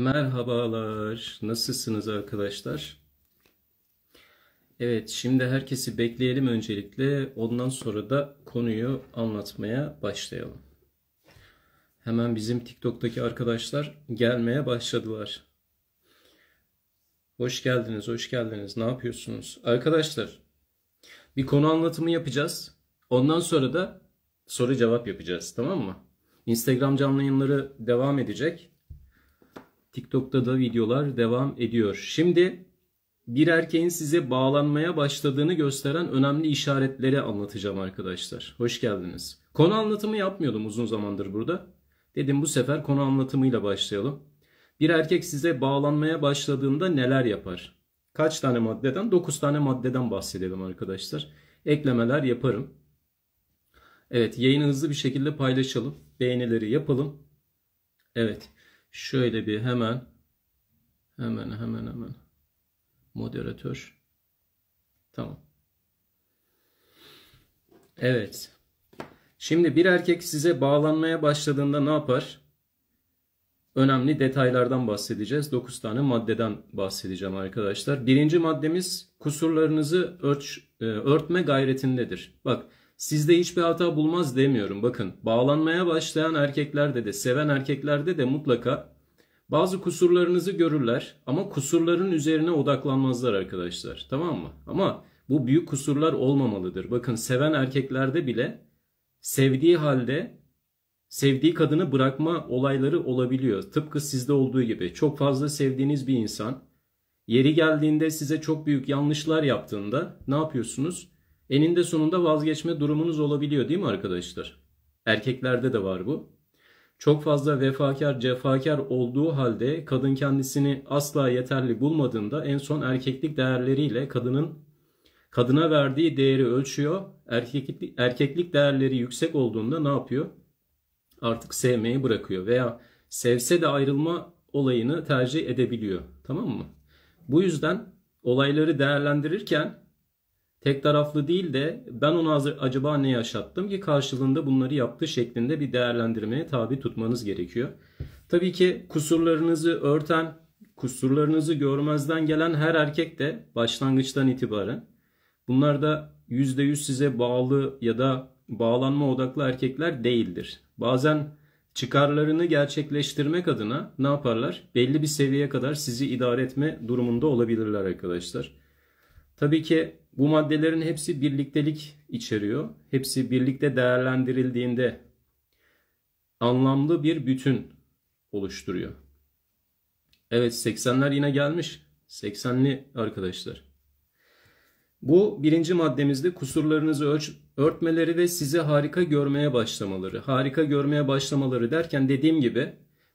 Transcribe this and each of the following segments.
Merhabalar. Nasılsınız arkadaşlar? Evet, şimdi herkesi bekleyelim öncelikle. Ondan sonra da konuyu anlatmaya başlayalım. Hemen bizim TikTok'taki arkadaşlar gelmeye başladılar. Hoş geldiniz, hoş geldiniz. Ne yapıyorsunuz? Arkadaşlar, bir konu anlatımı yapacağız. Ondan sonra da soru cevap yapacağız, tamam mı? Instagram canlı yayınları devam edecek. TikTok'ta da videolar devam ediyor. Şimdi bir erkeğin size bağlanmaya başladığını gösteren önemli işaretleri anlatacağım arkadaşlar. Hoş geldiniz. Konu anlatımı yapmıyordum uzun zamandır burada. Dedim bu sefer konu anlatımıyla başlayalım. Bir erkek size bağlanmaya başladığında neler yapar? Kaç tane maddeden? 9 tane maddeden bahsedelim arkadaşlar. Eklemeler yaparım. Evet yayını hızlı bir şekilde paylaşalım. Beğenileri yapalım. Evet. Şöyle bir hemen hemen hemen hemen moderatör. Tamam. Evet. Şimdi bir erkek size bağlanmaya başladığında ne yapar? Önemli detaylardan bahsedeceğiz. 9 tane maddeden bahsedeceğim arkadaşlar. Birinci maddemiz kusurlarınızı ölç, e, örtme gayretindedir. Bak Sizde hiçbir hata bulmaz demiyorum. Bakın bağlanmaya başlayan erkeklerde de seven erkeklerde de mutlaka bazı kusurlarınızı görürler ama kusurların üzerine odaklanmazlar arkadaşlar. Tamam mı? Ama bu büyük kusurlar olmamalıdır. Bakın seven erkeklerde bile sevdiği halde sevdiği kadını bırakma olayları olabiliyor. Tıpkı sizde olduğu gibi. Çok fazla sevdiğiniz bir insan yeri geldiğinde size çok büyük yanlışlar yaptığında ne yapıyorsunuz? eninde sonunda vazgeçme durumunuz olabiliyor değil mi arkadaşlar? Erkeklerde de var bu. Çok fazla vefakar, cefakar olduğu halde kadın kendisini asla yeterli bulmadığında en son erkeklik değerleriyle kadının kadına verdiği değeri ölçüyor. Erkeklik, erkeklik değerleri yüksek olduğunda ne yapıyor? Artık sevmeyi bırakıyor veya sevse de ayrılma olayını tercih edebiliyor. Tamam mı? Bu yüzden olayları değerlendirirken tek taraflı değil de ben ona acaba ne yaşattım ki karşılığında bunları yaptı şeklinde bir değerlendirmeye tabi tutmanız gerekiyor. Tabii ki kusurlarınızı örten, kusurlarınızı görmezden gelen her erkek de başlangıçtan itibaren bunlar da %100 size bağlı ya da bağlanma odaklı erkekler değildir. Bazen çıkarlarını gerçekleştirmek adına ne yaparlar? Belli bir seviyeye kadar sizi idare etme durumunda olabilirler arkadaşlar. Tabii ki bu maddelerin hepsi birliktelik içeriyor. Hepsi birlikte değerlendirildiğinde anlamlı bir bütün oluşturuyor. Evet 80'ler yine gelmiş. 80'li arkadaşlar. Bu birinci maddemizde kusurlarınızı ölç, örtmeleri ve sizi harika görmeye başlamaları. Harika görmeye başlamaları derken dediğim gibi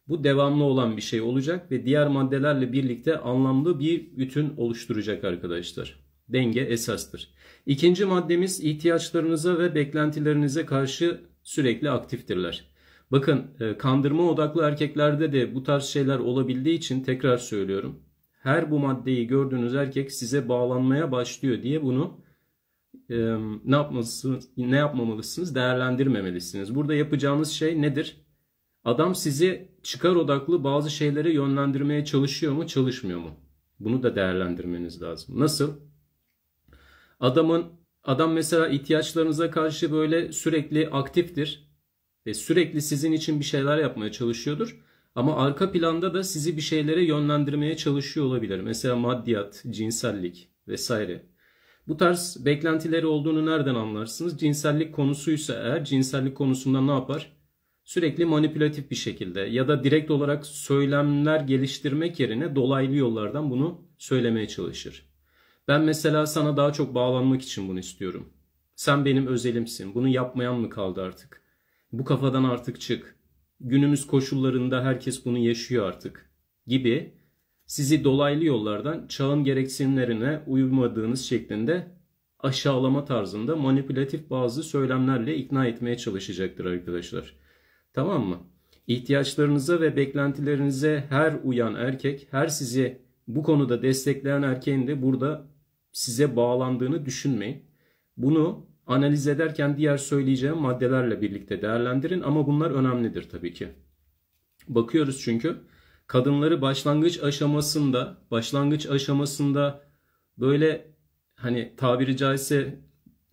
bu devamlı olan bir şey olacak ve diğer maddelerle birlikte anlamlı bir bütün oluşturacak arkadaşlar. Denge esastır. İkinci maddemiz ihtiyaçlarınıza ve beklentilerinize karşı sürekli aktiftirler. Bakın e, kandırma odaklı erkeklerde de bu tarz şeyler olabildiği için tekrar söylüyorum. Her bu maddeyi gördüğünüz erkek size bağlanmaya başlıyor diye bunu e, ne yapmalısınız, ne yapmamalısınız değerlendirmemelisiniz. Burada yapacağınız şey nedir? Adam sizi çıkar odaklı bazı şeylere yönlendirmeye çalışıyor mu, çalışmıyor mu? Bunu da değerlendirmeniz lazım. Nasıl? Adamın adam mesela ihtiyaçlarınıza karşı böyle sürekli aktiftir ve sürekli sizin için bir şeyler yapmaya çalışıyordur. Ama arka planda da sizi bir şeylere yönlendirmeye çalışıyor olabilir. Mesela maddiyat, cinsellik vesaire. Bu tarz beklentileri olduğunu nereden anlarsınız? Cinsellik konusuysa eğer cinsellik konusunda ne yapar? Sürekli manipülatif bir şekilde ya da direkt olarak söylemler geliştirmek yerine dolaylı yollardan bunu söylemeye çalışır. Ben mesela sana daha çok bağlanmak için bunu istiyorum. Sen benim özelimsin. Bunu yapmayan mı kaldı artık? Bu kafadan artık çık. Günümüz koşullarında herkes bunu yaşıyor artık. Gibi sizi dolaylı yollardan çağın gereksinimlerine uymadığınız şeklinde aşağılama tarzında manipülatif bazı söylemlerle ikna etmeye çalışacaktır arkadaşlar. Tamam mı? İhtiyaçlarınıza ve beklentilerinize her uyan erkek, her sizi bu konuda destekleyen erkeğin de burada size bağlandığını düşünmeyin. Bunu analiz ederken diğer söyleyeceğim maddelerle birlikte değerlendirin ama bunlar önemlidir tabii ki. Bakıyoruz çünkü kadınları başlangıç aşamasında başlangıç aşamasında böyle hani tabiri caizse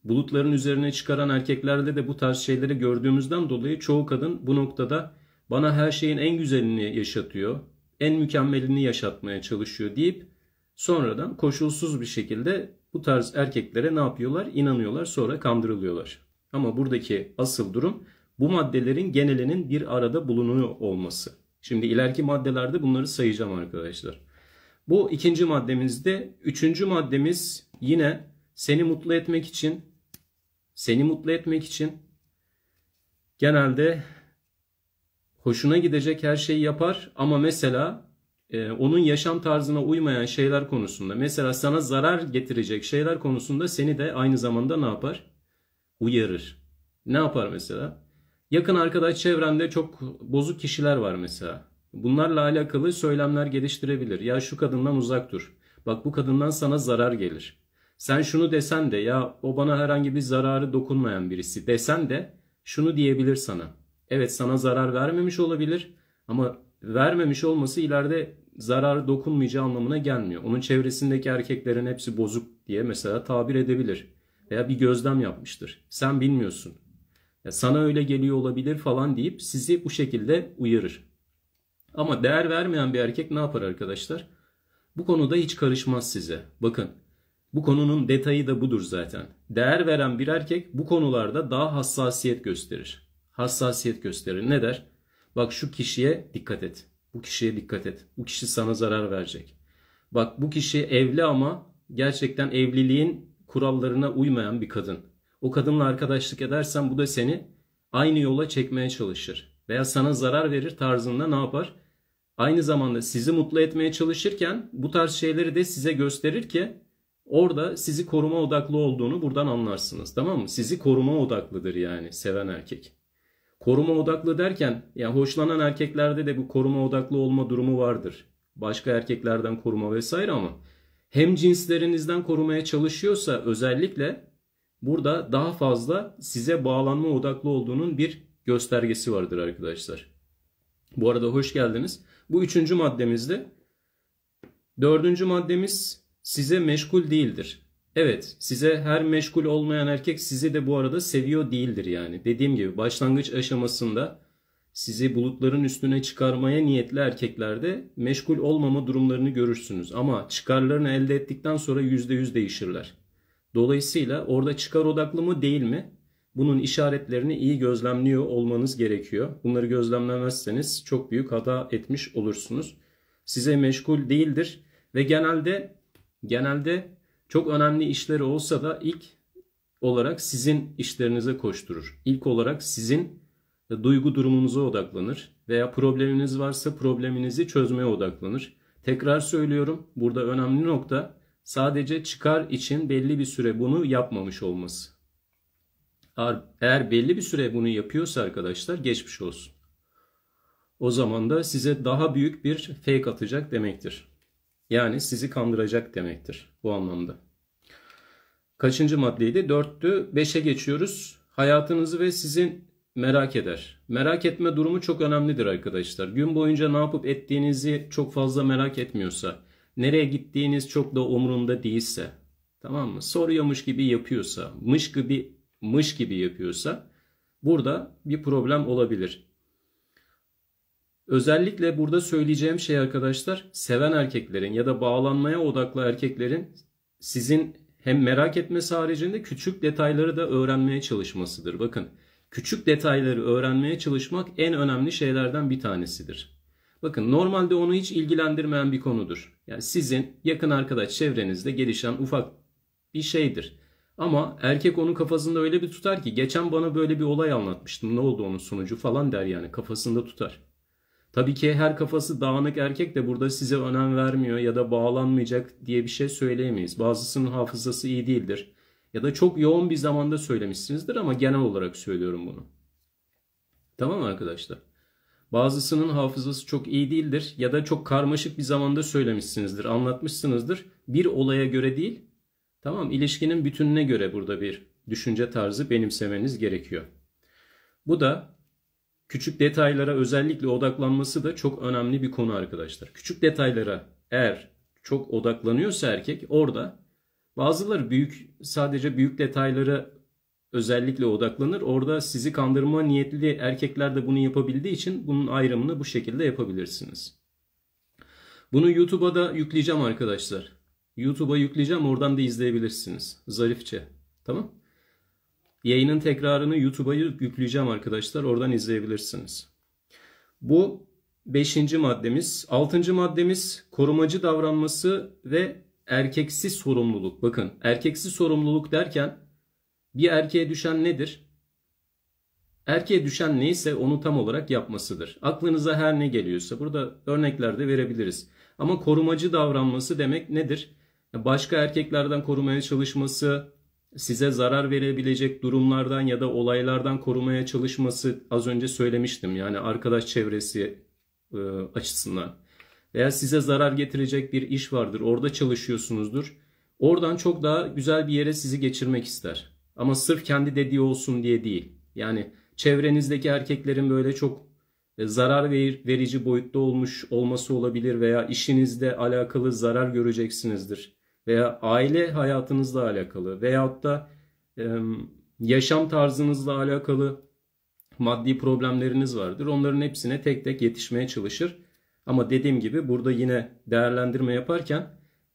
bulutların üzerine çıkaran erkeklerde de bu tarz şeyleri gördüğümüzden dolayı çoğu kadın bu noktada bana her şeyin en güzelini yaşatıyor, en mükemmelini yaşatmaya çalışıyor deyip Sonradan koşulsuz bir şekilde bu tarz erkeklere ne yapıyorlar? İnanıyorlar sonra kandırılıyorlar. Ama buradaki asıl durum bu maddelerin genelinin bir arada bulunuyor olması. Şimdi ileriki maddelerde bunları sayacağım arkadaşlar. Bu ikinci maddemizde. Üçüncü maddemiz yine seni mutlu etmek için seni mutlu etmek için genelde hoşuna gidecek her şeyi yapar ama mesela e, onun yaşam tarzına uymayan şeyler konusunda mesela sana zarar getirecek şeyler konusunda seni de aynı zamanda ne yapar? Uyarır. Ne yapar mesela? Yakın arkadaş çevrende çok bozuk kişiler var mesela. Bunlarla alakalı söylemler geliştirebilir. Ya şu kadından uzak dur. Bak bu kadından sana zarar gelir. Sen şunu desen de ya o bana herhangi bir zararı dokunmayan birisi desen de şunu diyebilir sana. Evet sana zarar vermemiş olabilir ama vermemiş olması ileride zararı dokunmayacağı anlamına gelmiyor. Onun çevresindeki erkeklerin hepsi bozuk diye mesela tabir edebilir. Veya bir gözlem yapmıştır. Sen bilmiyorsun. Ya sana öyle geliyor olabilir falan deyip sizi bu şekilde uyarır. Ama değer vermeyen bir erkek ne yapar arkadaşlar? Bu konuda hiç karışmaz size. Bakın bu konunun detayı da budur zaten. Değer veren bir erkek bu konularda daha hassasiyet gösterir. Hassasiyet gösterir. Ne der? Bak şu kişiye dikkat et. Bu kişiye dikkat et. Bu kişi sana zarar verecek. Bak bu kişi evli ama gerçekten evliliğin kurallarına uymayan bir kadın. O kadınla arkadaşlık edersen bu da seni aynı yola çekmeye çalışır. Veya sana zarar verir tarzında ne yapar? Aynı zamanda sizi mutlu etmeye çalışırken bu tarz şeyleri de size gösterir ki orada sizi koruma odaklı olduğunu buradan anlarsınız. Tamam mı? Sizi koruma odaklıdır yani seven erkek. Koruma odaklı derken yani hoşlanan erkeklerde de bu koruma odaklı olma durumu vardır. Başka erkeklerden koruma vesaire ama hem cinslerinizden korumaya çalışıyorsa özellikle burada daha fazla size bağlanma odaklı olduğunun bir göstergesi vardır arkadaşlar. Bu arada hoş geldiniz. Bu üçüncü maddemizde. Dördüncü maddemiz size meşgul değildir. Evet, size her meşgul olmayan erkek sizi de bu arada seviyor değildir yani. Dediğim gibi başlangıç aşamasında sizi bulutların üstüne çıkarmaya niyetli erkeklerde meşgul olmama durumlarını görürsünüz. Ama çıkarlarını elde ettikten sonra %100 değişirler. Dolayısıyla orada çıkar odaklı mı değil mi? Bunun işaretlerini iyi gözlemliyor olmanız gerekiyor. Bunları gözlemlemezseniz çok büyük hata etmiş olursunuz. Size meşgul değildir ve genelde genelde çok önemli işleri olsa da ilk olarak sizin işlerinize koşturur. İlk olarak sizin e, duygu durumunuza odaklanır veya probleminiz varsa probleminizi çözmeye odaklanır. Tekrar söylüyorum burada önemli nokta sadece çıkar için belli bir süre bunu yapmamış olması. Eğer belli bir süre bunu yapıyorsa arkadaşlar geçmiş olsun. O zaman da size daha büyük bir fake atacak demektir. Yani sizi kandıracak demektir bu anlamda. Kaçıncı maddeydi? Dörttü. Beşe geçiyoruz. Hayatınızı ve sizin merak eder. Merak etme durumu çok önemlidir arkadaşlar. Gün boyunca ne yapıp ettiğinizi çok fazla merak etmiyorsa, nereye gittiğiniz çok da umurunda değilse, tamam mı? Soruyormuş gibi yapıyorsa, mış gibi mış gibi yapıyorsa burada bir problem olabilir. Özellikle burada söyleyeceğim şey arkadaşlar seven erkeklerin ya da bağlanmaya odaklı erkeklerin sizin hem merak etmesi haricinde küçük detayları da öğrenmeye çalışmasıdır. Bakın küçük detayları öğrenmeye çalışmak en önemli şeylerden bir tanesidir. Bakın normalde onu hiç ilgilendirmeyen bir konudur. Yani sizin yakın arkadaş çevrenizde gelişen ufak bir şeydir. Ama erkek onu kafasında öyle bir tutar ki geçen bana böyle bir olay anlatmıştım ne oldu onun sonucu falan der yani kafasında tutar. Tabii ki her kafası dağınık erkek de burada size önem vermiyor ya da bağlanmayacak diye bir şey söyleyemeyiz. Bazısının hafızası iyi değildir. Ya da çok yoğun bir zamanda söylemişsinizdir ama genel olarak söylüyorum bunu. Tamam arkadaşlar? Bazısının hafızası çok iyi değildir ya da çok karmaşık bir zamanda söylemişsinizdir, anlatmışsınızdır. Bir olaya göre değil, tamam ilişkinin bütününe göre burada bir düşünce tarzı benimsemeniz gerekiyor. Bu da küçük detaylara özellikle odaklanması da çok önemli bir konu arkadaşlar. Küçük detaylara eğer çok odaklanıyorsa erkek orada bazıları büyük sadece büyük detaylara özellikle odaklanır. Orada sizi kandırma niyetli erkekler de bunu yapabildiği için bunun ayrımını bu şekilde yapabilirsiniz. Bunu YouTube'a da yükleyeceğim arkadaşlar. YouTube'a yükleyeceğim oradan da izleyebilirsiniz. Zarifçe. Tamam? Yayının tekrarını YouTube'a yükleyeceğim arkadaşlar. Oradan izleyebilirsiniz. Bu beşinci maddemiz. Altıncı maddemiz korumacı davranması ve erkeksi sorumluluk. Bakın erkeksi sorumluluk derken bir erkeğe düşen nedir? Erkeğe düşen neyse onu tam olarak yapmasıdır. Aklınıza her ne geliyorsa burada örnekler de verebiliriz. Ama korumacı davranması demek nedir? Başka erkeklerden korumaya çalışması, size zarar verebilecek durumlardan ya da olaylardan korumaya çalışması az önce söylemiştim. Yani arkadaş çevresi e, açısından veya size zarar getirecek bir iş vardır. Orada çalışıyorsunuzdur. Oradan çok daha güzel bir yere sizi geçirmek ister. Ama sırf kendi dediği olsun diye değil. Yani çevrenizdeki erkeklerin böyle çok e, zarar verici boyutta olmuş olması olabilir veya işinizde alakalı zarar göreceksinizdir veya aile hayatınızla alakalı veyahut da e, yaşam tarzınızla alakalı maddi problemleriniz vardır. Onların hepsine tek tek yetişmeye çalışır. Ama dediğim gibi burada yine değerlendirme yaparken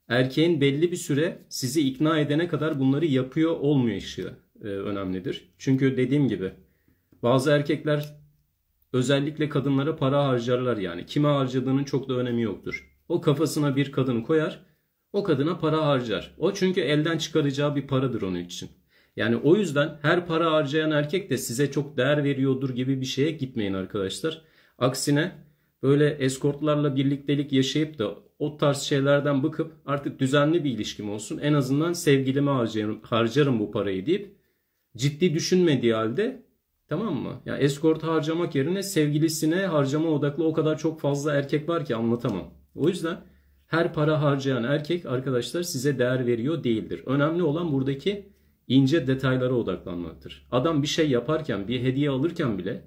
erkeğin belli bir süre sizi ikna edene kadar bunları yapıyor olmayışı e, önemlidir. Çünkü dediğim gibi bazı erkekler özellikle kadınlara para harcarlar yani. Kime harcadığının çok da önemi yoktur. O kafasına bir kadın koyar o kadına para harcar. O çünkü elden çıkaracağı bir paradır onun için. Yani o yüzden her para harcayan erkek de size çok değer veriyordur gibi bir şeye gitmeyin arkadaşlar. Aksine böyle eskortlarla birliktelik yaşayıp da o tarz şeylerden bıkıp artık düzenli bir ilişkim olsun. En azından sevgilime harcarım, harcarım bu parayı deyip ciddi düşünmediği halde tamam mı? Ya yani eskort harcamak yerine sevgilisine harcama odaklı o kadar çok fazla erkek var ki anlatamam. O yüzden her para harcayan erkek arkadaşlar size değer veriyor değildir. Önemli olan buradaki ince detaylara odaklanmaktır. Adam bir şey yaparken, bir hediye alırken bile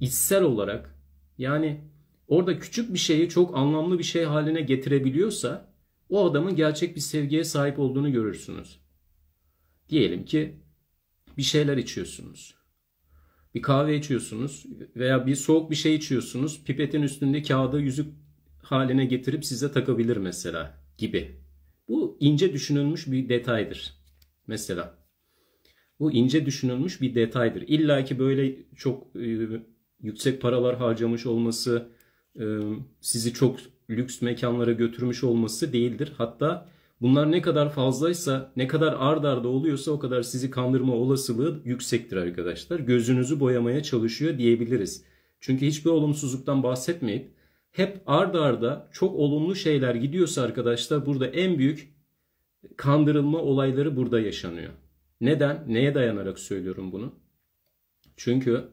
içsel olarak yani orada küçük bir şeyi çok anlamlı bir şey haline getirebiliyorsa o adamın gerçek bir sevgiye sahip olduğunu görürsünüz. Diyelim ki bir şeyler içiyorsunuz. Bir kahve içiyorsunuz veya bir soğuk bir şey içiyorsunuz. Pipetin üstünde kağıda yüzük haline getirip size takabilir mesela gibi. Bu ince düşünülmüş bir detaydır. Mesela bu ince düşünülmüş bir detaydır. İlla ki böyle çok e, yüksek paralar harcamış olması, e, sizi çok lüks mekanlara götürmüş olması değildir. Hatta bunlar ne kadar fazlaysa, ne kadar ard arda oluyorsa o kadar sizi kandırma olasılığı yüksektir arkadaşlar. Gözünüzü boyamaya çalışıyor diyebiliriz. Çünkü hiçbir olumsuzluktan bahsetmeyip hep ard arda çok olumlu şeyler gidiyorsa arkadaşlar burada en büyük kandırılma olayları burada yaşanıyor. Neden? Neye dayanarak söylüyorum bunu? Çünkü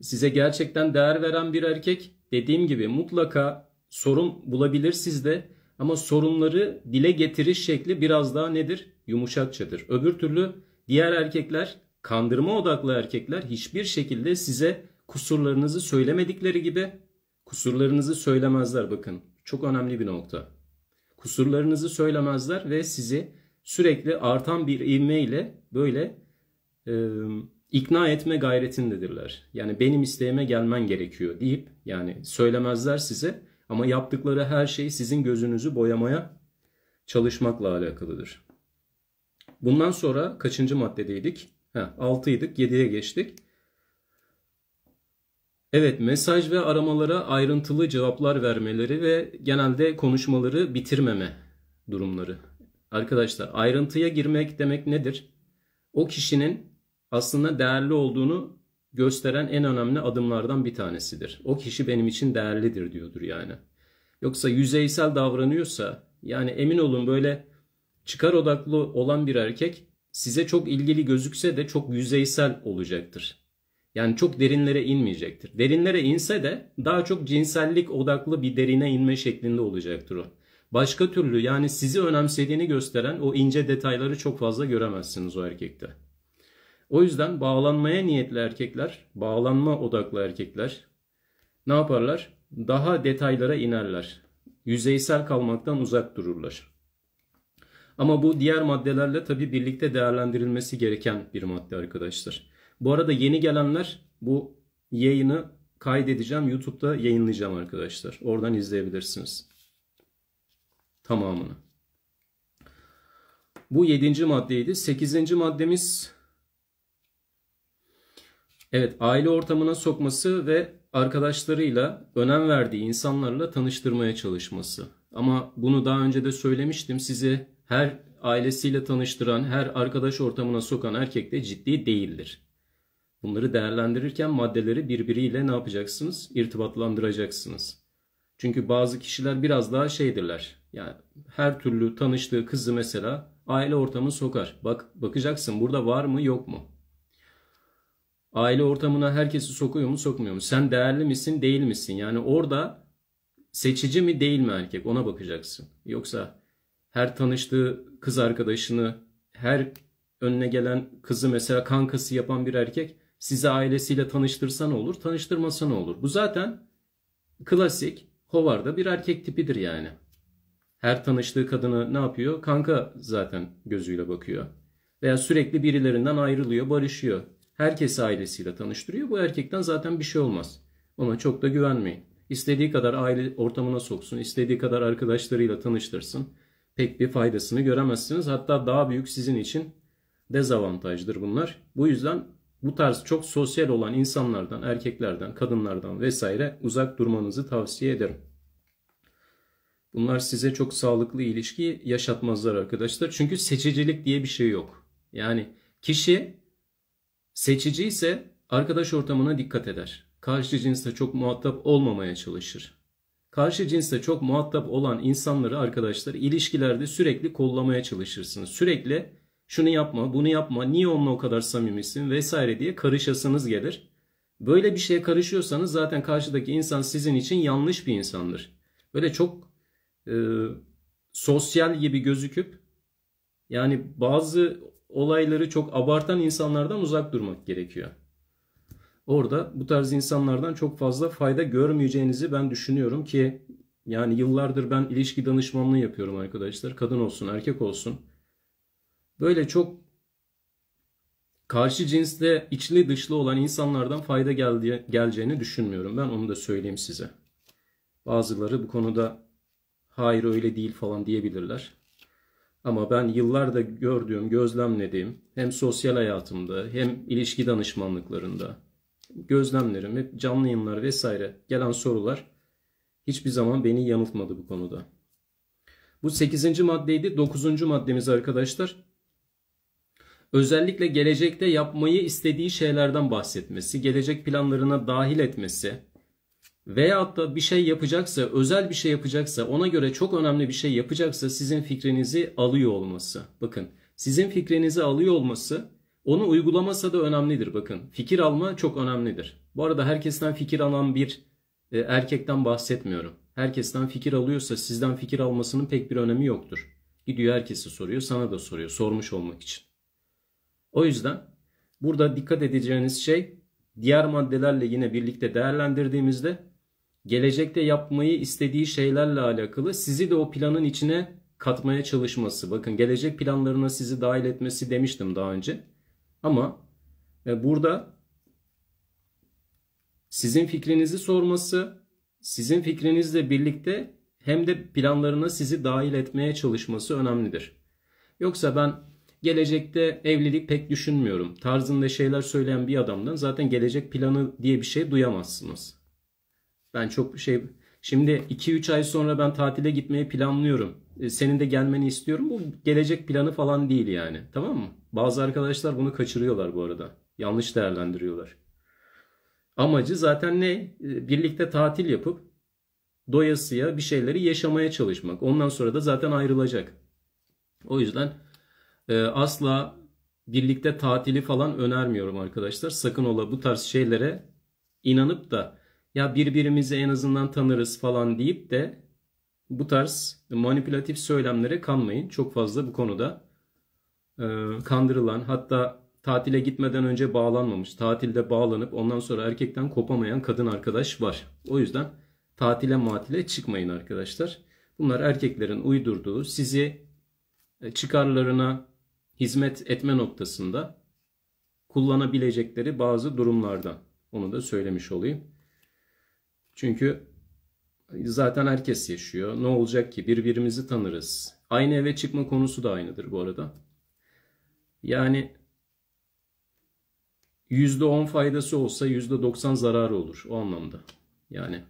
size gerçekten değer veren bir erkek dediğim gibi mutlaka sorun bulabilir sizde ama sorunları dile getiriş şekli biraz daha nedir? Yumuşakçadır. Öbür türlü diğer erkekler kandırma odaklı erkekler hiçbir şekilde size kusurlarınızı söylemedikleri gibi Kusurlarınızı söylemezler bakın. Çok önemli bir nokta. Kusurlarınızı söylemezler ve sizi sürekli artan bir ivmeyle böyle e, ikna etme gayretindedirler. Yani benim isteğime gelmen gerekiyor deyip yani söylemezler size ama yaptıkları her şey sizin gözünüzü boyamaya çalışmakla alakalıdır. Bundan sonra kaçıncı maddedeydik? Altıydık yediye geçtik. Evet, mesaj ve aramalara ayrıntılı cevaplar vermeleri ve genelde konuşmaları bitirmeme durumları. Arkadaşlar, ayrıntıya girmek demek nedir? O kişinin aslında değerli olduğunu gösteren en önemli adımlardan bir tanesidir. O kişi benim için değerlidir diyordur yani. Yoksa yüzeysel davranıyorsa yani emin olun böyle çıkar odaklı olan bir erkek size çok ilgili gözükse de çok yüzeysel olacaktır. Yani çok derinlere inmeyecektir. Derinlere inse de daha çok cinsellik odaklı bir derine inme şeklinde olacaktır o. Başka türlü yani sizi önemsediğini gösteren o ince detayları çok fazla göremezsiniz o erkekte. O yüzden bağlanmaya niyetli erkekler, bağlanma odaklı erkekler ne yaparlar? Daha detaylara inerler. Yüzeysel kalmaktan uzak dururlar. Ama bu diğer maddelerle tabii birlikte değerlendirilmesi gereken bir madde arkadaşlar. Bu arada yeni gelenler bu yayını kaydedeceğim. YouTube'da yayınlayacağım arkadaşlar. Oradan izleyebilirsiniz. Tamamını. Bu yedinci maddeydi. Sekizinci maddemiz Evet, aile ortamına sokması ve arkadaşlarıyla, önem verdiği insanlarla tanıştırmaya çalışması. Ama bunu daha önce de söylemiştim. Sizi her ailesiyle tanıştıran, her arkadaş ortamına sokan erkek de ciddi değildir. Bunları değerlendirirken maddeleri birbiriyle ne yapacaksınız? İrtibatlandıracaksınız. Çünkü bazı kişiler biraz daha şeydirler. Yani her türlü tanıştığı kızı mesela aile ortamı sokar. Bak bakacaksın burada var mı yok mu? Aile ortamına herkesi sokuyor mu sokmuyor mu? Sen değerli misin değil misin? Yani orada seçici mi değil mi erkek ona bakacaksın. Yoksa her tanıştığı kız arkadaşını, her önüne gelen kızı mesela kankası yapan bir erkek sizi ailesiyle tanıştırsa ne olur, tanıştırmasa ne olur? Bu zaten klasik Hovarda bir erkek tipidir yani. Her tanıştığı kadını ne yapıyor? Kanka zaten gözüyle bakıyor. Veya sürekli birilerinden ayrılıyor, barışıyor. Herkesi ailesiyle tanıştırıyor. Bu erkekten zaten bir şey olmaz. Ona çok da güvenmeyin. İstediği kadar aile ortamına soksun, istediği kadar arkadaşlarıyla tanıştırsın. Pek bir faydasını göremezsiniz. Hatta daha büyük sizin için dezavantajdır bunlar. Bu yüzden bu tarz çok sosyal olan insanlardan, erkeklerden, kadınlardan vesaire uzak durmanızı tavsiye ederim. Bunlar size çok sağlıklı ilişki yaşatmazlar arkadaşlar. Çünkü seçicilik diye bir şey yok. Yani kişi seçici ise arkadaş ortamına dikkat eder. Karşı cinsle çok muhatap olmamaya çalışır. Karşı cinsle çok muhatap olan insanları arkadaşlar ilişkilerde sürekli kollamaya çalışırsınız. Sürekli şunu yapma, bunu yapma, niye onunla o kadar samimisin vesaire diye karışasınız gelir. Böyle bir şeye karışıyorsanız zaten karşıdaki insan sizin için yanlış bir insandır. Böyle çok e, sosyal gibi gözüküp yani bazı olayları çok abartan insanlardan uzak durmak gerekiyor. Orada bu tarz insanlardan çok fazla fayda görmeyeceğinizi ben düşünüyorum ki yani yıllardır ben ilişki danışmanlığı yapıyorum arkadaşlar. Kadın olsun, erkek olsun böyle çok karşı cinsle içli dışlı olan insanlardan fayda geldiği, geleceğini düşünmüyorum. Ben onu da söyleyeyim size. Bazıları bu konuda hayır öyle değil falan diyebilirler. Ama ben yıllarda gördüğüm, gözlemlediğim hem sosyal hayatımda hem ilişki danışmanlıklarında gözlemlerim hep canlı yayınlar vesaire gelen sorular hiçbir zaman beni yanıltmadı bu konuda. Bu 8. maddeydi. 9. maddemiz arkadaşlar özellikle gelecekte yapmayı istediği şeylerden bahsetmesi, gelecek planlarına dahil etmesi veya da bir şey yapacaksa, özel bir şey yapacaksa, ona göre çok önemli bir şey yapacaksa sizin fikrinizi alıyor olması. Bakın, sizin fikrinizi alıyor olması onu uygulamasa da önemlidir bakın. Fikir alma çok önemlidir. Bu arada herkesten fikir alan bir e, erkekten bahsetmiyorum. Herkesten fikir alıyorsa sizden fikir almasının pek bir önemi yoktur. Gidiyor herkese soruyor, sana da soruyor sormuş olmak için. O yüzden burada dikkat edeceğiniz şey diğer maddelerle yine birlikte değerlendirdiğimizde gelecekte yapmayı istediği şeylerle alakalı sizi de o planın içine katmaya çalışması. Bakın gelecek planlarına sizi dahil etmesi demiştim daha önce. Ama e, burada sizin fikrinizi sorması, sizin fikrinizle birlikte hem de planlarına sizi dahil etmeye çalışması önemlidir. Yoksa ben gelecekte evlilik pek düşünmüyorum tarzında şeyler söyleyen bir adamdan zaten gelecek planı diye bir şey duyamazsınız. Ben çok şey şimdi 2-3 ay sonra ben tatile gitmeyi planlıyorum. E, senin de gelmeni istiyorum. Bu gelecek planı falan değil yani. Tamam mı? Bazı arkadaşlar bunu kaçırıyorlar bu arada. Yanlış değerlendiriyorlar. Amacı zaten ne? E, birlikte tatil yapıp doyasıya bir şeyleri yaşamaya çalışmak. Ondan sonra da zaten ayrılacak. O yüzden e, asla birlikte tatili falan önermiyorum arkadaşlar. Sakın ola bu tarz şeylere inanıp da ya birbirimizi en azından tanırız falan deyip de bu tarz manipülatif söylemlere kanmayın. Çok fazla bu konuda e, kandırılan hatta tatile gitmeden önce bağlanmamış, tatilde bağlanıp ondan sonra erkekten kopamayan kadın arkadaş var. O yüzden tatile matile çıkmayın arkadaşlar. Bunlar erkeklerin uydurduğu, sizi e, çıkarlarına hizmet etme noktasında kullanabilecekleri bazı durumlarda. Onu da söylemiş olayım. Çünkü zaten herkes yaşıyor. Ne olacak ki birbirimizi tanırız. Aynı eve çıkma konusu da aynıdır bu arada. Yani %10 faydası olsa %90 zararı olur o anlamda. Yani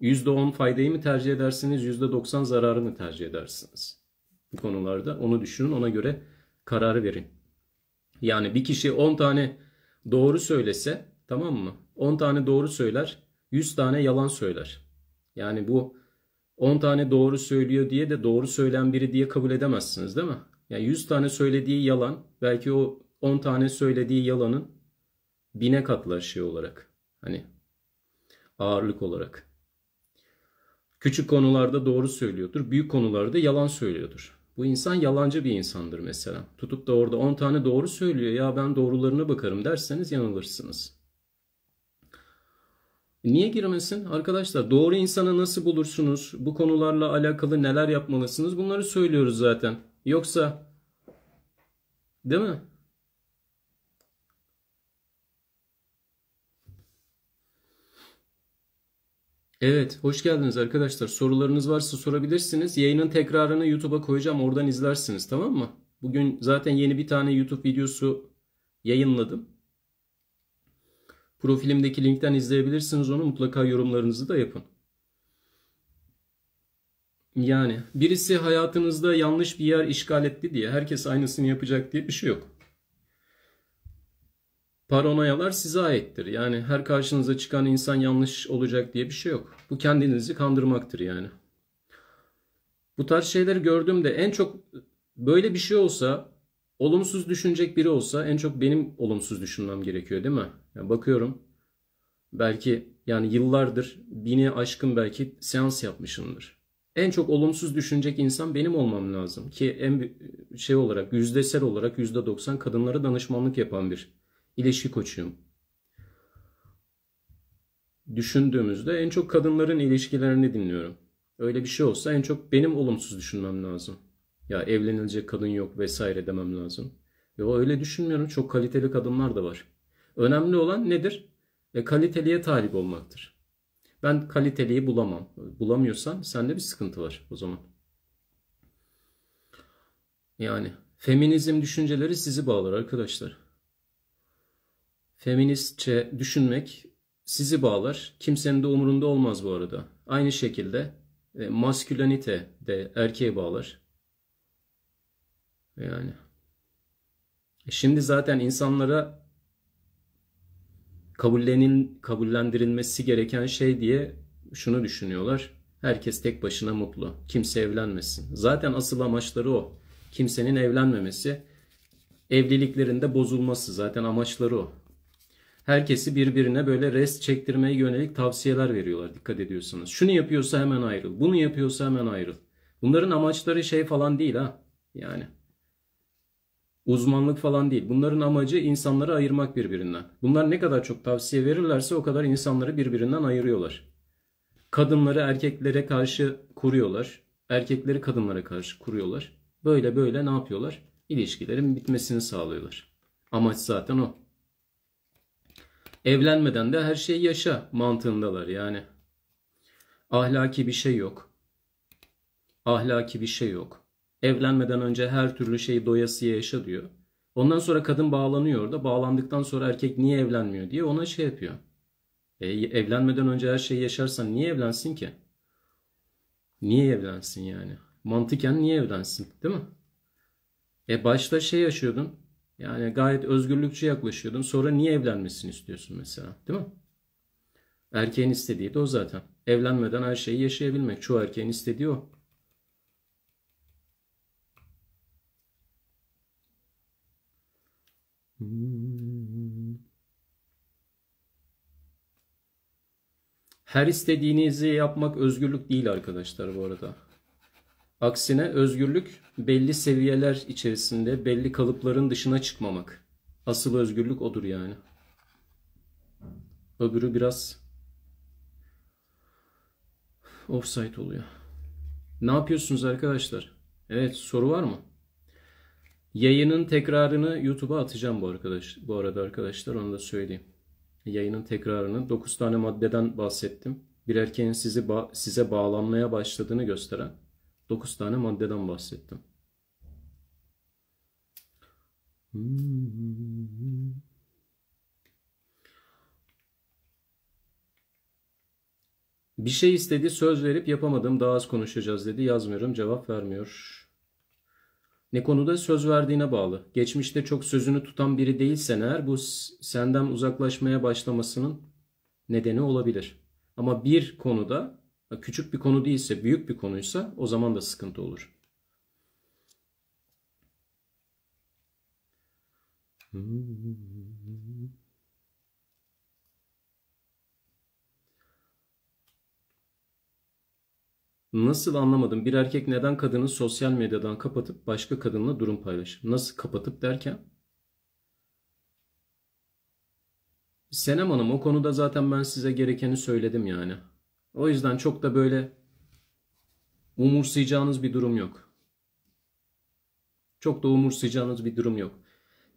%10 faydayı mı tercih edersiniz, %90 zararı mı tercih edersiniz? Bu konularda onu düşünün, ona göre kararı verin. Yani bir kişi 10 tane doğru söylese tamam mı? 10 tane doğru söyler, 100 tane yalan söyler. Yani bu 10 tane doğru söylüyor diye de doğru söylen biri diye kabul edemezsiniz değil mi? Yani 100 tane söylediği yalan belki o 10 tane söylediği yalanın bine katlar şey olarak. Hani ağırlık olarak. Küçük konularda doğru söylüyordur, büyük konularda yalan söylüyordur. Bu insan yalancı bir insandır mesela. Tutup da orada 10 tane doğru söylüyor ya ben doğrularına bakarım derseniz yanılırsınız. Niye girmesin? Arkadaşlar doğru insanı nasıl bulursunuz? Bu konularla alakalı neler yapmalısınız? Bunları söylüyoruz zaten. Yoksa değil mi? Evet, hoş geldiniz arkadaşlar. Sorularınız varsa sorabilirsiniz. Yayının tekrarını YouTube'a koyacağım. Oradan izlersiniz, tamam mı? Bugün zaten yeni bir tane YouTube videosu yayınladım. Profilimdeki linkten izleyebilirsiniz onu. Mutlaka yorumlarınızı da yapın. Yani birisi hayatınızda yanlış bir yer işgal etti diye herkes aynısını yapacak diye bir şey yok paranoyalar size aittir. Yani her karşınıza çıkan insan yanlış olacak diye bir şey yok. Bu kendinizi kandırmaktır yani. Bu tarz şeyleri gördüğümde en çok böyle bir şey olsa, olumsuz düşünecek biri olsa en çok benim olumsuz düşünmem gerekiyor değil mi? Yani bakıyorum belki yani yıllardır bini aşkın belki seans yapmışımdır. En çok olumsuz düşünecek insan benim olmam lazım ki en şey olarak yüzdesel olarak yüzde %90 kadınlara danışmanlık yapan bir ilişki koçuyum. Düşündüğümüzde en çok kadınların ilişkilerini dinliyorum. Öyle bir şey olsa en çok benim olumsuz düşünmem lazım. Ya evlenilecek kadın yok vesaire demem lazım. Yo öyle düşünmüyorum. Çok kaliteli kadınlar da var. Önemli olan nedir? E, kaliteliye talip olmaktır. Ben kaliteliyi bulamam. Bulamıyorsan sende bir sıkıntı var o zaman. Yani feminizm düşünceleri sizi bağlar arkadaşlar feministçe düşünmek sizi bağlar. Kimsenin de umurunda olmaz bu arada. Aynı şekilde e, maskülenite de erkeğe bağlar. Yani. E, şimdi zaten insanlara kabullenin kabullendirilmesi gereken şey diye şunu düşünüyorlar. Herkes tek başına mutlu. Kimse evlenmesin. Zaten asıl amaçları o. Kimsenin evlenmemesi, evliliklerinde bozulması zaten amaçları o herkesi birbirine böyle rest çektirmeye yönelik tavsiyeler veriyorlar dikkat ediyorsanız. Şunu yapıyorsa hemen ayrıl. Bunu yapıyorsa hemen ayrıl. Bunların amaçları şey falan değil ha. Yani uzmanlık falan değil. Bunların amacı insanları ayırmak birbirinden. Bunlar ne kadar çok tavsiye verirlerse o kadar insanları birbirinden ayırıyorlar. Kadınları erkeklere karşı kuruyorlar. Erkekleri kadınlara karşı kuruyorlar. Böyle böyle ne yapıyorlar? İlişkilerin bitmesini sağlıyorlar. Amaç zaten o. Evlenmeden de her şeyi yaşa mantığındalar yani. Ahlaki bir şey yok. Ahlaki bir şey yok. Evlenmeden önce her türlü şeyi doyasıya yaşa diyor. Ondan sonra kadın bağlanıyor da bağlandıktan sonra erkek niye evlenmiyor diye ona şey yapıyor. E, evlenmeden önce her şeyi yaşarsan niye evlensin ki? Niye evlensin yani? Mantıken niye evlensin değil mi? E başta şey yaşıyordun. Yani gayet özgürlükçe yaklaşıyordun. Sonra niye evlenmesini istiyorsun mesela? Değil mi? Erkeğin istediği de o zaten. Evlenmeden her şeyi yaşayabilmek. Çoğu erkeğin istediği o. Her istediğinizi yapmak özgürlük değil arkadaşlar bu arada. Aksine özgürlük belli seviyeler içerisinde belli kalıpların dışına çıkmamak. Asıl özgürlük odur yani. Öbürü biraz offside oluyor. Ne yapıyorsunuz arkadaşlar? Evet soru var mı? Yayının tekrarını YouTube'a atacağım bu arkadaş. Bu arada arkadaşlar onu da söyleyeyim. Yayının tekrarını 9 tane maddeden bahsettim. Bir erkeğin sizi ba- size bağlanmaya başladığını gösteren 9 tane maddeden bahsettim. Bir şey istedi, söz verip yapamadım, daha az konuşacağız dedi. Yazmıyorum, cevap vermiyor. Ne konuda söz verdiğine bağlı. Geçmişte çok sözünü tutan biri değilsen eğer bu senden uzaklaşmaya başlamasının nedeni olabilir. Ama bir konuda Küçük bir konu değilse, büyük bir konuysa o zaman da sıkıntı olur. Hmm. Nasıl anlamadım? Bir erkek neden kadını sosyal medyadan kapatıp başka kadınla durum paylaşır? Nasıl kapatıp derken? Senem Hanım o konuda zaten ben size gerekeni söyledim yani. O yüzden çok da böyle umursayacağınız bir durum yok. Çok da umursayacağınız bir durum yok.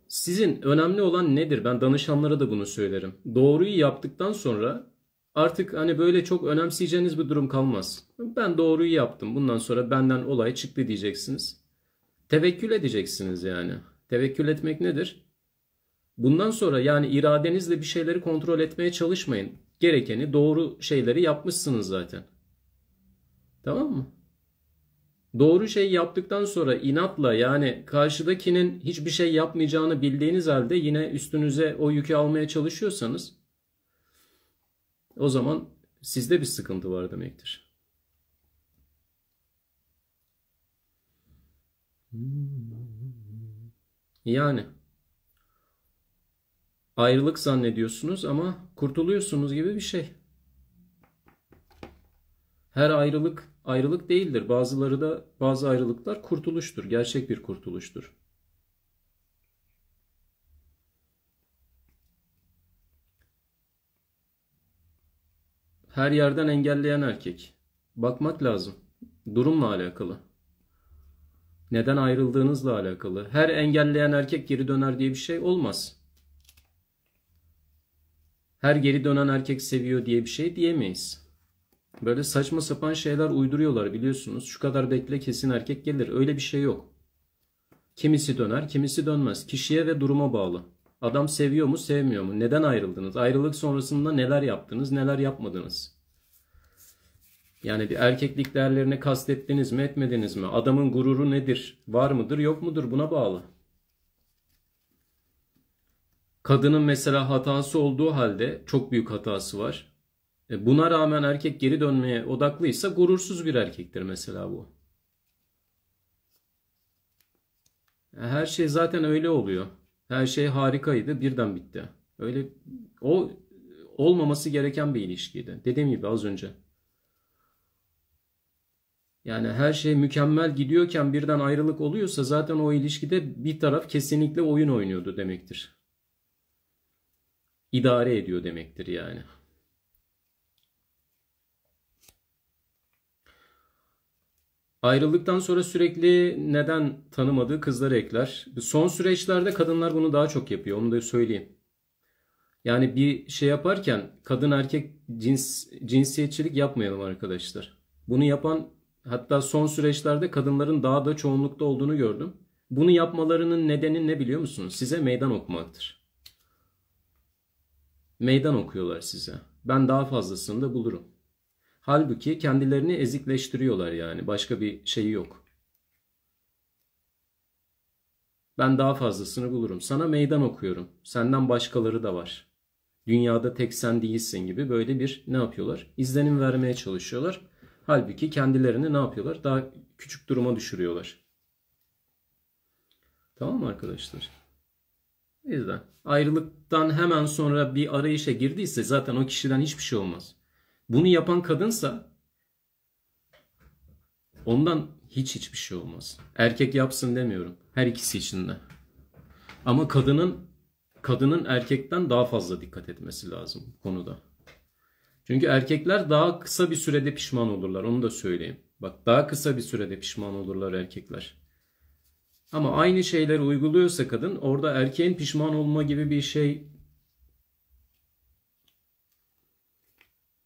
Sizin önemli olan nedir? Ben danışanlara da bunu söylerim. Doğruyu yaptıktan sonra artık hani böyle çok önemseyeceğiniz bir durum kalmaz. Ben doğruyu yaptım. Bundan sonra benden olay çıktı diyeceksiniz. Tevekkül edeceksiniz yani. Tevekkül etmek nedir? Bundan sonra yani iradenizle bir şeyleri kontrol etmeye çalışmayın gerekeni doğru şeyleri yapmışsınız zaten. Tamam mı? Doğru şey yaptıktan sonra inatla yani karşıdakinin hiçbir şey yapmayacağını bildiğiniz halde yine üstünüze o yükü almaya çalışıyorsanız o zaman sizde bir sıkıntı var demektir. Yani ayrılık zannediyorsunuz ama kurtuluyorsunuz gibi bir şey. Her ayrılık ayrılık değildir. Bazıları da bazı ayrılıklar kurtuluştur. Gerçek bir kurtuluştur. Her yerden engelleyen erkek. Bakmak lazım. Durumla alakalı. Neden ayrıldığınızla alakalı. Her engelleyen erkek geri döner diye bir şey olmaz her geri dönen erkek seviyor diye bir şey diyemeyiz. Böyle saçma sapan şeyler uyduruyorlar biliyorsunuz. Şu kadar bekle kesin erkek gelir. Öyle bir şey yok. Kimisi döner, kimisi dönmez. Kişiye ve duruma bağlı. Adam seviyor mu, sevmiyor mu? Neden ayrıldınız? Ayrılık sonrasında neler yaptınız, neler yapmadınız? Yani bir erkeklik değerlerini kastettiniz mi, etmediniz mi? Adamın gururu nedir? Var mıdır, yok mudur? Buna bağlı. Kadının mesela hatası olduğu halde çok büyük hatası var. E, buna rağmen erkek geri dönmeye odaklıysa gurursuz bir erkektir mesela bu. E, her şey zaten öyle oluyor. Her şey harikaydı, birden bitti. Öyle o olmaması gereken bir ilişkiydi. Dediğim gibi az önce. Yani her şey mükemmel gidiyorken birden ayrılık oluyorsa zaten o ilişkide bir taraf kesinlikle oyun oynuyordu demektir idare ediyor demektir yani. Ayrıldıktan sonra sürekli neden tanımadığı kızları ekler. Son süreçlerde kadınlar bunu daha çok yapıyor. Onu da söyleyeyim. Yani bir şey yaparken kadın erkek cins cinsiyetçilik yapmayalım arkadaşlar. Bunu yapan hatta son süreçlerde kadınların daha da çoğunlukta olduğunu gördüm. Bunu yapmalarının nedeni ne biliyor musunuz? Size meydan okumaktır meydan okuyorlar size. Ben daha fazlasını da bulurum. Halbuki kendilerini ezikleştiriyorlar yani. Başka bir şeyi yok. Ben daha fazlasını bulurum. Sana meydan okuyorum. Senden başkaları da var. Dünyada tek sen değilsin gibi böyle bir ne yapıyorlar? İzlenim vermeye çalışıyorlar. Halbuki kendilerini ne yapıyorlar? Daha küçük duruma düşürüyorlar. Tamam mı arkadaşlar? O yüzden ayrılıktan hemen sonra bir arayışa girdiyse zaten o kişiden hiçbir şey olmaz. Bunu yapan kadınsa ondan hiç hiçbir şey olmaz. Erkek yapsın demiyorum. Her ikisi için de. Ama kadının kadının erkekten daha fazla dikkat etmesi lazım bu konuda. Çünkü erkekler daha kısa bir sürede pişman olurlar. Onu da söyleyeyim. Bak daha kısa bir sürede pişman olurlar erkekler. Ama aynı şeyleri uyguluyorsa kadın orada erkeğin pişman olma gibi bir şey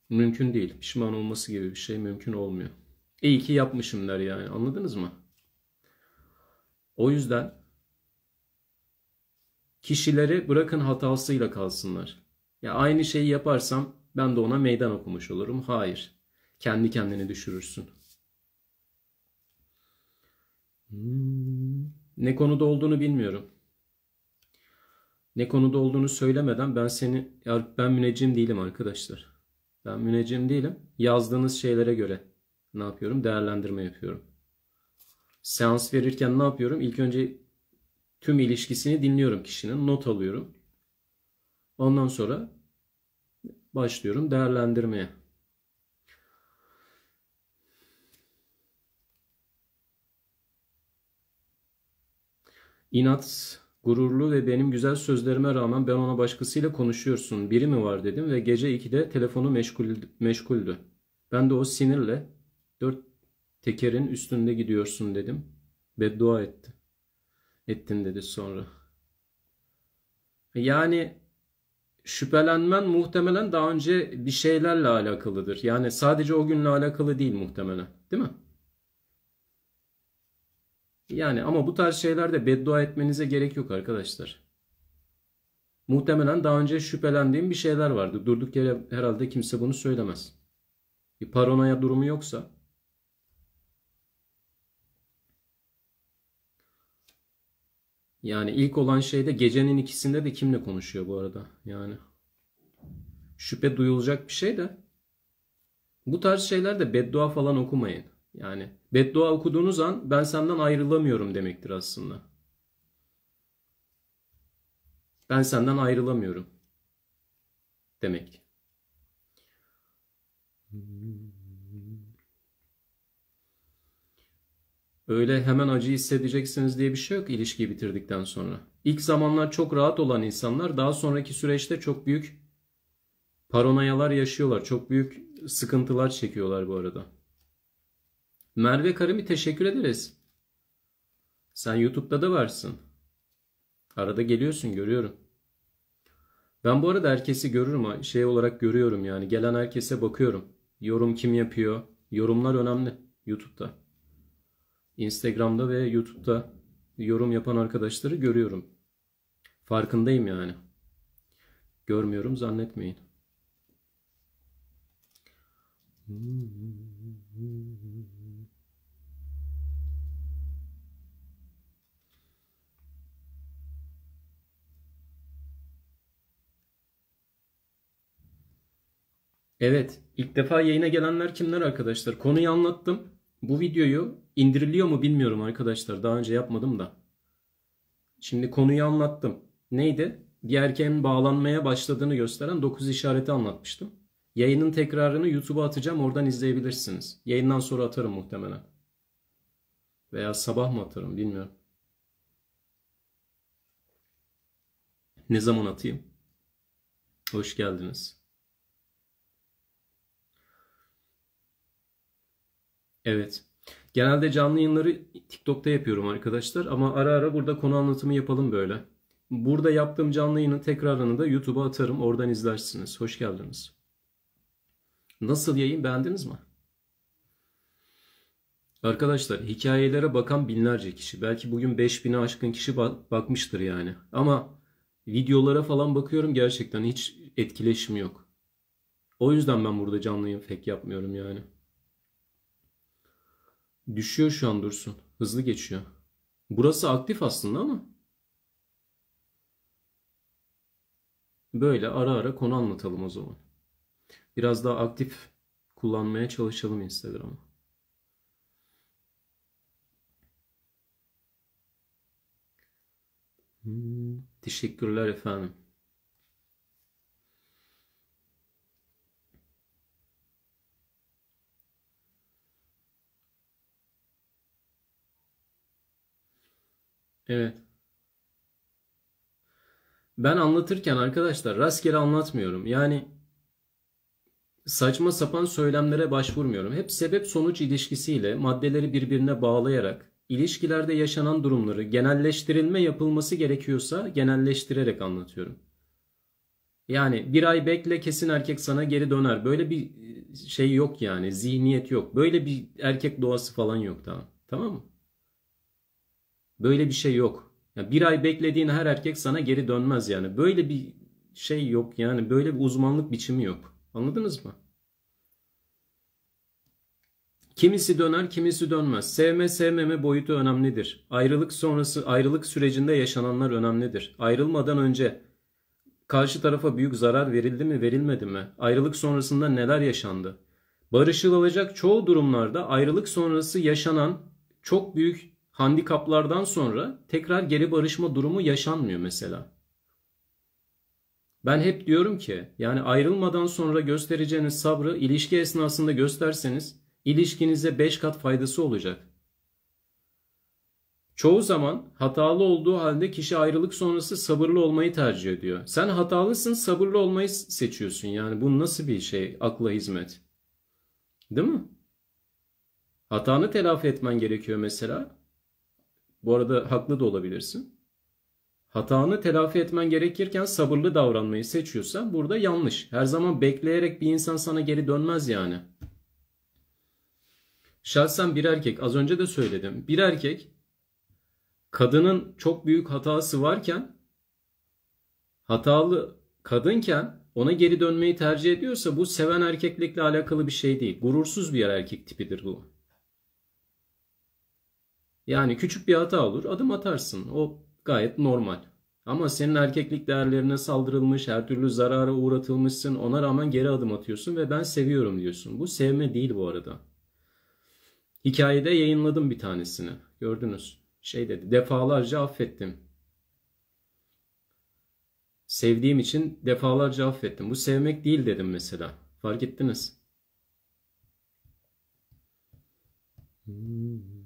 mümkün değil. Pişman olması gibi bir şey mümkün olmuyor. İyi ki yapmışım der yani anladınız mı? O yüzden kişileri bırakın hatasıyla kalsınlar. Ya aynı şeyi yaparsam ben de ona meydan okumuş olurum. Hayır. Kendi kendini düşürürsün. Hmm. Ne konuda olduğunu bilmiyorum. Ne konuda olduğunu söylemeden ben seni ben müneccim değilim arkadaşlar. Ben müneccim değilim. Yazdığınız şeylere göre ne yapıyorum? Değerlendirme yapıyorum. Seans verirken ne yapıyorum? İlk önce tüm ilişkisini dinliyorum kişinin, not alıyorum. Ondan sonra başlıyorum değerlendirmeye. İnat, gururlu ve benim güzel sözlerime rağmen ben ona başkasıyla konuşuyorsun biri mi var dedim ve gece 2'de telefonu meşgul, meşguldü. Ben de o sinirle dört tekerin üstünde gidiyorsun dedim. Beddua etti. Ettin dedi sonra. Yani şüphelenmen muhtemelen daha önce bir şeylerle alakalıdır. Yani sadece o günle alakalı değil muhtemelen. Değil mi? Yani ama bu tarz şeylerde beddua etmenize gerek yok arkadaşlar. Muhtemelen daha önce şüphelendiğim bir şeyler vardı. Durduk yere herhalde kimse bunu söylemez. Bir paranoya durumu yoksa. Yani ilk olan şeyde gecenin ikisinde de kimle konuşuyor bu arada? Yani şüphe duyulacak bir şey de. Bu tarz şeylerde beddua falan okumayın. Yani beddua okuduğunuz an ben senden ayrılamıyorum demektir aslında. Ben senden ayrılamıyorum demek. Öyle hemen acı hissedeceksiniz diye bir şey yok ilişkiyi bitirdikten sonra. İlk zamanlar çok rahat olan insanlar daha sonraki süreçte çok büyük paranoyalar yaşıyorlar. Çok büyük sıkıntılar çekiyorlar bu arada. Merve Karami teşekkür ederiz. Sen YouTube'da da varsın. Arada geliyorsun görüyorum. Ben bu arada herkesi görürüm. Şey olarak görüyorum yani. Gelen herkese bakıyorum. Yorum kim yapıyor? Yorumlar önemli. YouTube'da. Instagram'da ve YouTube'da yorum yapan arkadaşları görüyorum. Farkındayım yani. Görmüyorum zannetmeyin. Hmm. Evet, ilk defa yayına gelenler kimler arkadaşlar? Konuyu anlattım. Bu videoyu indiriliyor mu bilmiyorum arkadaşlar. Daha önce yapmadım da. Şimdi konuyu anlattım. Neydi? Diğerken bağlanmaya başladığını gösteren 9 işareti anlatmıştım. Yayının tekrarını YouTube'a atacağım. Oradan izleyebilirsiniz. Yayından sonra atarım muhtemelen. Veya sabah mı atarım bilmiyorum. Ne zaman atayım? Hoş geldiniz. Evet. Genelde canlı yayınları TikTok'ta yapıyorum arkadaşlar ama ara ara burada konu anlatımı yapalım böyle. Burada yaptığım canlı yayının tekrarını da YouTube'a atarım. Oradan izlersiniz. Hoş geldiniz. Nasıl yayın beğendiniz mi? Arkadaşlar hikayelere bakan binlerce kişi. Belki bugün 5000'e aşkın kişi bakmıştır yani. Ama videolara falan bakıyorum gerçekten hiç etkileşim yok. O yüzden ben burada canlı yayın pek yapmıyorum yani. Düşüyor şu an Dursun. Hızlı geçiyor. Burası aktif aslında ama. Böyle ara ara konu anlatalım o zaman. Biraz daha aktif kullanmaya çalışalım Instagram'ı. Hmm, teşekkürler efendim. Evet. Ben anlatırken arkadaşlar rastgele anlatmıyorum. Yani saçma sapan söylemlere başvurmuyorum. Hep sebep sonuç ilişkisiyle maddeleri birbirine bağlayarak ilişkilerde yaşanan durumları genelleştirilme yapılması gerekiyorsa genelleştirerek anlatıyorum. Yani bir ay bekle kesin erkek sana geri döner. Böyle bir şey yok yani. Zihniyet yok. Böyle bir erkek doğası falan yok daha. Tamam mı? Böyle bir şey yok. Yani bir ay beklediğin her erkek sana geri dönmez yani. Böyle bir şey yok yani. Böyle bir uzmanlık biçimi yok. Anladınız mı? Kimisi döner, kimisi dönmez. Sevme, sevmeme boyutu önemlidir. Ayrılık sonrası, ayrılık sürecinde yaşananlar önemlidir. Ayrılmadan önce karşı tarafa büyük zarar verildi mi, verilmedi mi? Ayrılık sonrasında neler yaşandı? Barışılacak çoğu durumlarda ayrılık sonrası yaşanan çok büyük handikaplardan sonra tekrar geri barışma durumu yaşanmıyor mesela. Ben hep diyorum ki yani ayrılmadan sonra göstereceğiniz sabrı ilişki esnasında gösterseniz ilişkinize 5 kat faydası olacak. Çoğu zaman hatalı olduğu halde kişi ayrılık sonrası sabırlı olmayı tercih ediyor. Sen hatalısın sabırlı olmayı seçiyorsun yani bu nasıl bir şey akla hizmet? Değil mi? Hatanı telafi etmen gerekiyor mesela. Bu arada haklı da olabilirsin. Hatanı telafi etmen gerekirken sabırlı davranmayı seçiyorsa burada yanlış. Her zaman bekleyerek bir insan sana geri dönmez yani. Şahsen bir erkek az önce de söyledim. Bir erkek kadının çok büyük hatası varken hatalı kadınken ona geri dönmeyi tercih ediyorsa bu seven erkeklikle alakalı bir şey değil. Gurursuz bir erkek tipidir bu. Yani küçük bir hata olur adım atarsın. O gayet normal. Ama senin erkeklik değerlerine saldırılmış, her türlü zarara uğratılmışsın. Ona rağmen geri adım atıyorsun ve ben seviyorum diyorsun. Bu sevme değil bu arada. Hikayede yayınladım bir tanesini. Gördünüz. Şey dedi. Defalarca affettim. Sevdiğim için defalarca affettim. Bu sevmek değil dedim mesela. Fark ettiniz. Hmm.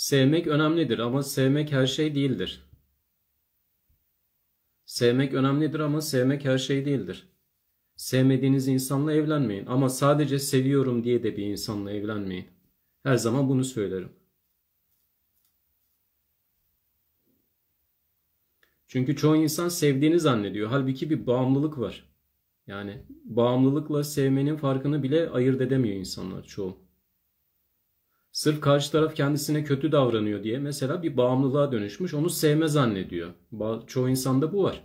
Sevmek önemlidir ama sevmek her şey değildir. Sevmek önemlidir ama sevmek her şey değildir. Sevmediğiniz insanla evlenmeyin ama sadece seviyorum diye de bir insanla evlenmeyin. Her zaman bunu söylerim. Çünkü çoğu insan sevdiğini zannediyor. Halbuki bir bağımlılık var. Yani bağımlılıkla sevmenin farkını bile ayırt edemiyor insanlar çoğu. Sırf karşı taraf kendisine kötü davranıyor diye mesela bir bağımlılığa dönüşmüş onu sevme zannediyor. Çoğu insanda bu var.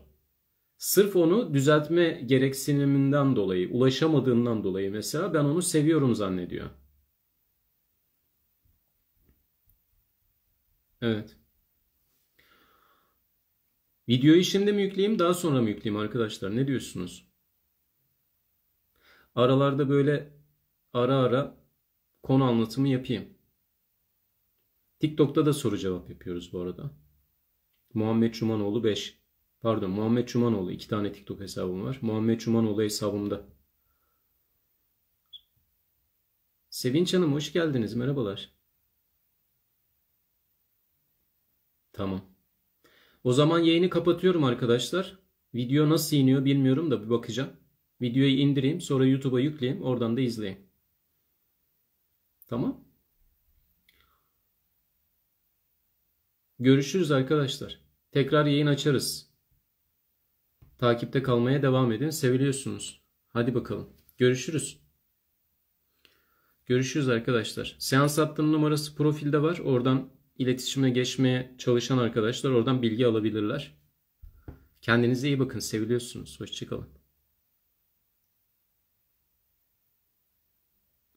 Sırf onu düzeltme gereksiniminden dolayı, ulaşamadığından dolayı mesela ben onu seviyorum zannediyor. Evet. Videoyu şimdi mi yükleyeyim daha sonra mı yükleyeyim arkadaşlar ne diyorsunuz? Aralarda böyle ara ara konu anlatımı yapayım. TikTok'ta da soru cevap yapıyoruz bu arada. Muhammed Çumanoğlu 5. Pardon Muhammed Çumanoğlu. iki tane TikTok hesabım var. Muhammed Çumanoğlu hesabımda. Sevinç Hanım hoş geldiniz. Merhabalar. Tamam. O zaman yayını kapatıyorum arkadaşlar. Video nasıl iniyor bilmiyorum da bir bakacağım. Videoyu indireyim sonra YouTube'a yükleyeyim oradan da izleyeyim. Tamam. Görüşürüz arkadaşlar. Tekrar yayın açarız. Takipte kalmaya devam edin. Seviliyorsunuz. Hadi bakalım. Görüşürüz. Görüşürüz arkadaşlar. Seans hattının numarası profilde var. Oradan iletişime geçmeye çalışan arkadaşlar oradan bilgi alabilirler. Kendinize iyi bakın. Seviliyorsunuz. Hoşçakalın.